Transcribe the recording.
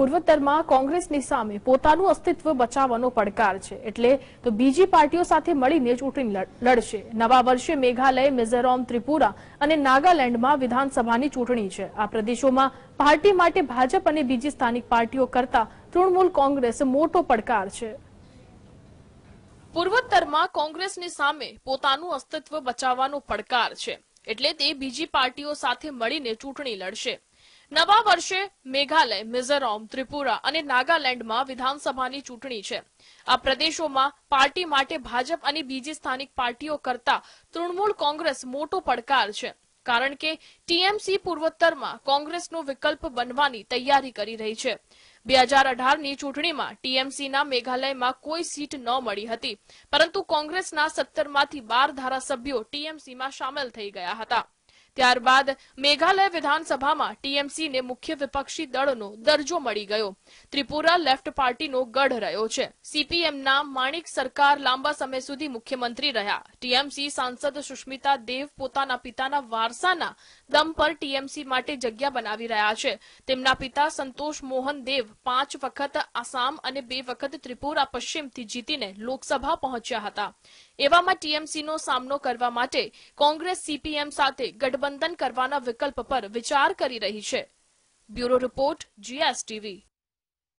પૂર્વોત્તરમાં કોંગ્રેસની સામે પોતાનું અસ્તિત્વ બચાવવાનો પડકાર છે એટલે તો બીજી પાર્ટીઓ સાથે મળીને ચૂંટણી લડશે નવા વર્ષે મેઘાલય મિઝોરમ ત્રિપુરા અને નાગાલેન્ડમાં વિધાનસભાની ચૂંટણી છે આ પ્રદેશોમાં પાર્ટી માટે ભાજપ અને બીજી સ્થાનિક પાર્ટીઓ કરતા તૃણમૂલ કોંગ્રેસ મોટો પડકાર છે પૂર્વોત્તરમાં કોંગ્રેસની સામે પોતાનું અસ્તિત્વ બચાવવાનો પડકાર છે એટલે તે બીજી પાર્ટીઓ સાથે મળીને ચૂંટણી લડશે નવા વર્ષે મેઘાલય મિઝોરમ ત્રિપુરા અને નાગાલેન્ડમાં વિધાનસભાની ચૂંટણી છે આ પ્રદેશોમાં પાર્ટી માટે ભાજપ અને બીજી સ્થાનિક પાર્ટીઓ કરતા તૃણમૂલ કોંગ્રેસ મોટો પડકાર છે કારણ કે ટીએમસી પૂર્વોત્તરમાં કોંગ્રેસનો વિકલ્પ બનવાની તૈયારી કરી રહી છે બે હજાર અઢારની ચૂંટણીમાં ટીએમસીના મેઘાલયમાં કોઈ સીટ ન મળી હતી પરંતુ કોંગ્રેસના સત્તરમાંથી બાર ધારાસભ્યો ટીએમસીમાં સામેલ થઈ ગયા હતા ત્યારબાદ મેઘાલય વિધાનસભામાં ટીએમસીને મુખ્ય વિપક્ષી દળનો દરજ્જો મળી ગયો ત્રિપુરા લેફ્ટ પાર્ટીનો ગઢ રહ્યો છે સીપીએમના માણિક સરકાર લાંબા સમય સુધી મુખ્યમંત્રી રહ્યા ટીએમસી સાંસદ સુષ્મિતા દેવ પોતાના પિતાના વારસાના દમ પર ટીએમસી માટે જગ્યા બનાવી રહ્યા છે તેમના પિતા સંતોષ મોહન દેવ પાંચ વખત આસામ અને બે વખત ત્રિપુરા પશ્ચિમથી જીતીને લોકસભા પહોંચ્યા હતા એવામાં ટીએમસીનો સામનો કરવા માટે કોંગ્રેસ સીપીએમ સાથે ગઠબંધન બંધન કરવાના વિકલ્પ પર વિચાર કરી રહી છે બ્યુરો રિપોર્ટ જીએસટીવી